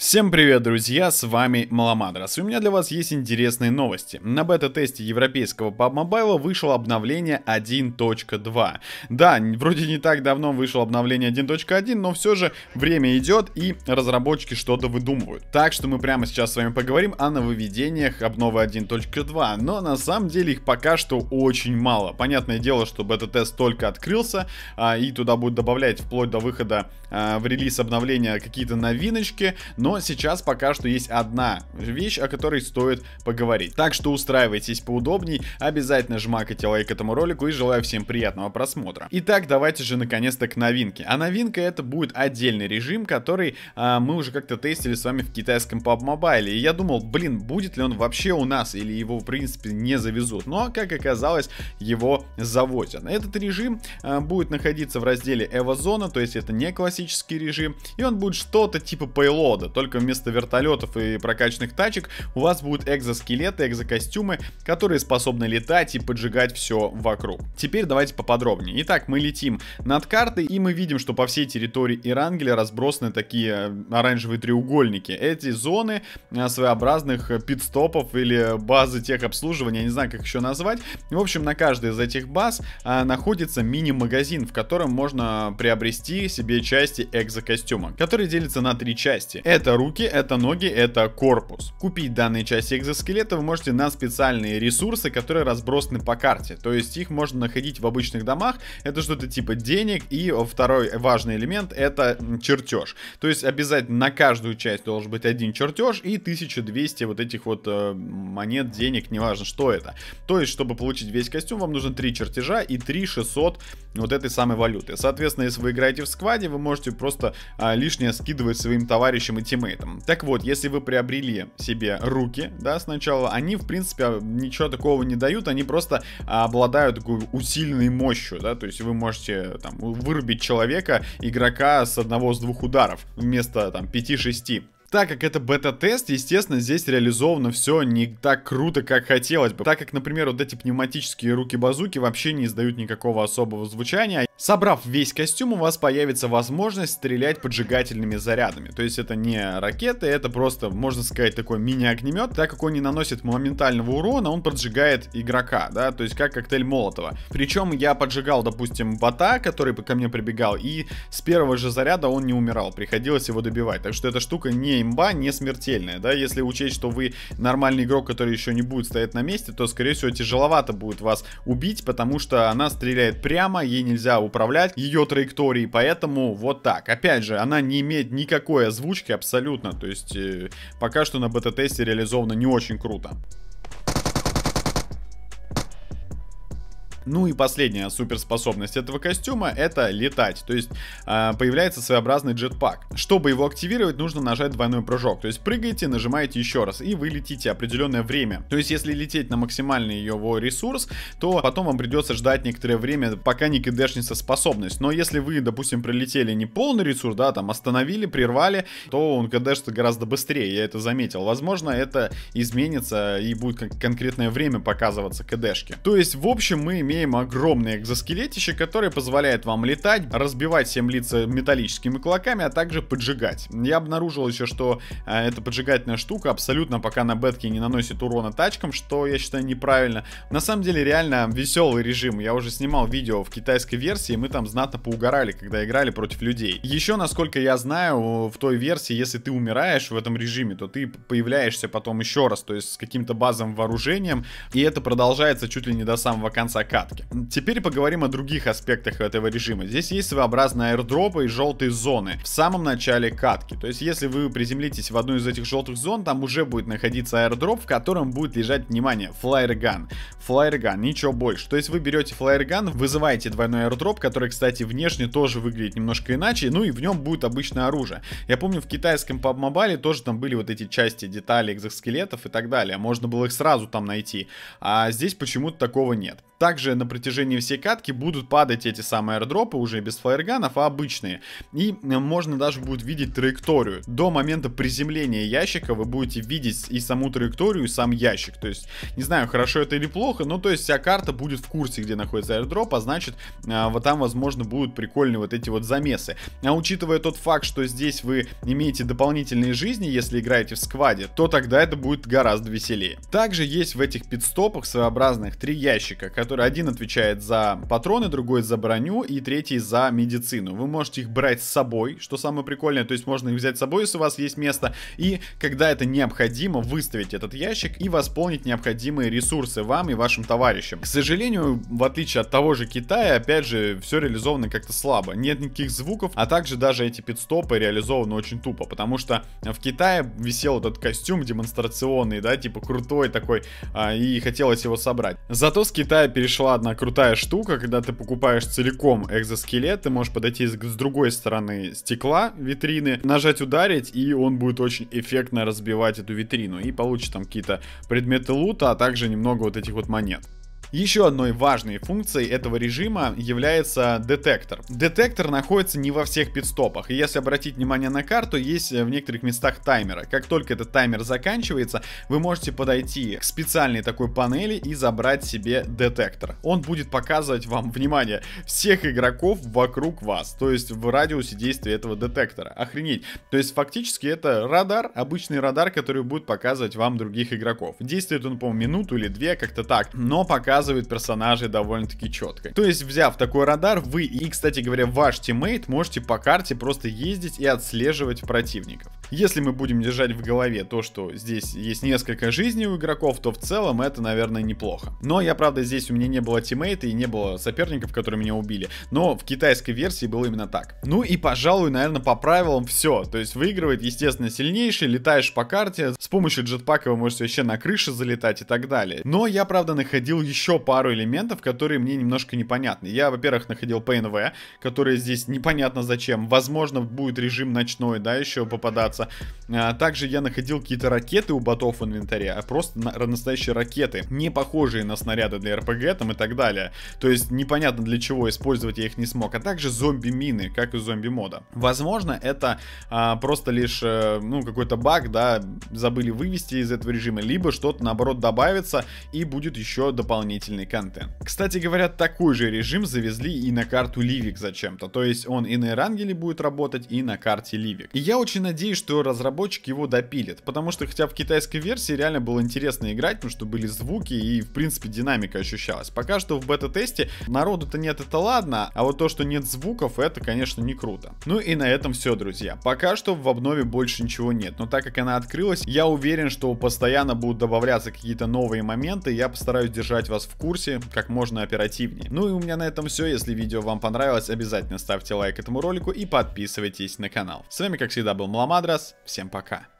Всем привет, друзья, с вами Маломадрос, у меня для вас есть интересные новости. На бета-тесте европейского PUBG Mobile вышло обновление 1.2. Да, вроде не так давно вышло обновление 1.1, но все же время идет и разработчики что-то выдумывают. Так что мы прямо сейчас с вами поговорим о нововведениях обновы 1.2, но на самом деле их пока что очень мало. Понятное дело, что бета-тест только открылся, а, и туда будут добавлять вплоть до выхода а, в релиз обновления какие-то новиночки, но но сейчас пока что есть одна вещь, о которой стоит поговорить. Так что устраивайтесь поудобней, обязательно жмакайте лайк этому ролику и желаю всем приятного просмотра. Итак, давайте же наконец-то к новинке. А новинка это будет отдельный режим, который а, мы уже как-то тестили с вами в китайском PUBG Mobile. И я думал, блин, будет ли он вообще у нас или его в принципе не завезут. Но, как оказалось, его завозят. Этот режим а, будет находиться в разделе Эвозона, то есть это не классический режим, и он будет что-то типа пейлода, только вместо вертолетов и прокачанных тачек у вас будут экзоскелеты, экзокостюмы, которые способны летать и поджигать все вокруг. Теперь давайте поподробнее. Итак, мы летим над картой, и мы видим, что по всей территории Ирангеля разбросаны такие э, оранжевые треугольники. Эти зоны э, своеобразных э, пидстопов или базы техобслуживания, я не знаю, как еще назвать. В общем, на каждой из этих баз находится мини-магазин, в котором можно приобрести себе части экзокостюма, который делится на три части. Это это руки, это ноги, это корпус. Купить данные части экзоскелета вы можете на специальные ресурсы, которые разбросаны по карте. То есть их можно находить в обычных домах. Это что-то типа денег. И второй важный элемент это чертеж. То есть обязательно на каждую часть должен быть один чертеж и 1200 вот этих вот э, монет, денег, неважно что это. То есть, чтобы получить весь костюм, вам нужно 3 чертежа и 3600 вот этой самой валюты. Соответственно, если вы играете в скваде, вы можете просто э, лишнее скидывать своим товарищам и тем ультимейтом. Так вот, если вы приобрели себе руки, да, сначала, они, в принципе, а, ничего такого не дают, они просто а, обладают такой усиленной мощью, да, то есть вы можете там вырубить человека, игрока с одного с двух ударов вместо там 5-6. Так как это бета-тест, естественно, здесь реализовано все не так круто, как хотелось бы. Так как, например, вот эти пневматические руки-базуки вообще не издают никакого особого звучания, Собрав весь костюм, у вас появится возможность стрелять поджигательными зарядами. То есть это не ракеты, это просто, можно сказать, такой мини-огнемет. Так как он не наносит моментального урона, он поджигает игрока, да, то есть как коктейль Молотова. Причем я поджигал, допустим, бота, который ко мне прибегал, и с первого же заряда он не умирал, приходилось его добивать. Так что эта штука не имба, не смертельная, да. Если учесть, что вы нормальный игрок, который еще не будет стоять на месте, то, скорее всего, тяжеловато будет вас убить, потому что она стреляет прямо, ей нельзя управлять ее траекторией, поэтому вот так. Опять же, она не имеет никакой озвучки абсолютно, то есть э, пока что на бета-тесте реализовано не очень круто. Ну и последняя суперспособность этого костюма это летать, то есть э, появляется своеобразный джетпак. Чтобы его активировать, нужно нажать двойной прыжок, то есть прыгаете, нажимаете еще раз и вы летите определенное время. То есть если лететь на максимальный его ресурс, то потом вам придется ждать некоторое время, пока не кидешнется способность. Но если вы, допустим, прилетели не полный ресурс, да, там остановили, прервали, то он кдшится гораздо быстрее, я это заметил. Возможно, это изменится и будет конкретное время показываться кдшки. То есть, в общем, мы имеем имеем огромное экзоскелетище, которое позволяет вам летать, разбивать всем лица металлическими кулаками, а также поджигать. Я обнаружил еще, что э, эта поджигательная штука абсолютно пока на бетке не наносит урона тачкам, что я считаю неправильно. На самом деле реально веселый режим. Я уже снимал видео в китайской версии, мы там знатно поугорали, когда играли против людей. Еще, насколько я знаю, в той версии, если ты умираешь в этом режиме, то ты появляешься потом еще раз, то есть с каким-то базовым вооружением, и это продолжается чуть ли не до самого конца кат порядке. Теперь поговорим о других аспектах этого режима. Здесь есть своеобразные аирдропы и желтые зоны в самом начале катки. То есть, если вы приземлитесь в одну из этих желтых зон, там уже будет находиться аирдроп, в котором будет лежать, внимание, флайерган. Флайерган, ничего больше. То есть, вы берете флайерган, вызываете двойной аирдроп, который, кстати, внешне тоже выглядит немножко иначе, ну и в нем будет обычное оружие. Я помню, в китайском PUBG Mobile тоже там были вот эти части, детали экзоскелетов и так далее. Можно было их сразу там найти. А здесь почему-то такого нет. Также на протяжении всей катки будут падать эти самые аирдропы, уже без флайерганов, а обычные. И э, можно даже будет видеть траекторию. До момента приземления ящика вы будете видеть и саму траекторию, и сам ящик. То есть, не знаю, хорошо это или плохо, но то есть вся карта будет в курсе, где находится аэродроп а значит, э, вот там, возможно, будут прикольные вот эти вот замесы. А учитывая тот факт, что здесь вы имеете дополнительные жизни, если играете в скваде, то тогда это будет гораздо веселее. Также есть в этих пидстопах своеобразных три ящика, которые который один отвечает за патроны, другой за броню и третий за медицину. Вы можете их брать с собой, что самое прикольное, то есть можно их взять с собой, если у вас есть место, и когда это необходимо, выставить этот ящик и восполнить необходимые ресурсы вам и вашим товарищам. К сожалению, в отличие от того же Китая, опять же, все реализовано как-то слабо, нет никаких звуков, а также даже эти пидстопы реализованы очень тупо, потому что в Китае висел этот костюм демонстрационный, да, типа крутой такой, а, и хотелось его собрать. Зато с Китая перешла одна крутая штука, когда ты покупаешь целиком экзоскелет, ты можешь подойти с, с другой стороны стекла витрины, нажать ударить, и он будет очень эффектно разбивать эту витрину. И получит там какие-то предметы лута, а также немного вот этих вот монет. Еще одной важной функцией этого режима является детектор. Детектор находится не во всех пидстопах. И если обратить внимание на карту, есть э, в некоторых местах таймера. Как только этот таймер заканчивается, вы можете подойти к специальной такой панели и забрать себе детектор. Он будет показывать вам, внимание, всех игроков вокруг вас, то есть в радиусе действия этого детектора. Охренеть. То есть фактически это радар, обычный радар, который будет показывать вам других игроков. Действует он, по-моему, минуту или две, как-то так, но пока показывает персонажей довольно-таки четко. То есть, взяв такой радар, вы и, кстати говоря, ваш тиммейт можете по карте просто ездить и отслеживать противников. Если мы будем держать в голове то, что здесь есть несколько жизней у игроков, то в целом это, наверное, неплохо. Но я, правда, здесь у меня не было тиммейта и не было соперников, которые меня убили. Но в китайской версии было именно так. Ну и, пожалуй, наверное, по правилам все. То есть выигрывает, естественно, сильнейший, летаешь по карте, с помощью джетпака вы можете вообще на крыше залетать и так далее. Но я, правда, находил еще еще пару элементов, которые мне немножко непонятны. Я, во-первых, находил ПНВ, который здесь непонятно зачем. Возможно, будет режим ночной, да, еще попадаться. А, также я находил какие-то ракеты у ботов в инвентаре, а просто настоящие ракеты, не похожие на снаряды для РПГ там и так далее. То есть непонятно для чего использовать я их не смог. А также зомби-мины, как и зомби-мода. Возможно, это а, просто лишь, э, ну, какой-то баг, да, забыли вывести из этого режима, либо что-то, наоборот, добавится и будет еще дополнительно дополнительный контент. Кстати говоря, такой же режим завезли и на карту Ливик зачем-то, то есть он и на Эрангеле будет работать, и на карте Ливик. И я очень надеюсь, что разработчик его допилит, потому что хотя в китайской версии реально было интересно играть, потому что были звуки и в принципе динамика ощущалась. Пока что в бета-тесте народу-то нет, это ладно, а вот то, что нет звуков, это конечно не круто. Ну и на этом все, друзья. Пока что в обнове больше ничего нет, но так как она открылась, я уверен, что постоянно будут добавляться какие-то новые моменты, я постараюсь держать вас в курсе как можно оперативнее. Ну и у меня на этом все. Если видео вам понравилось, обязательно ставьте лайк этому ролику и подписывайтесь на канал. С вами, как всегда, был Мламадрас. Всем пока.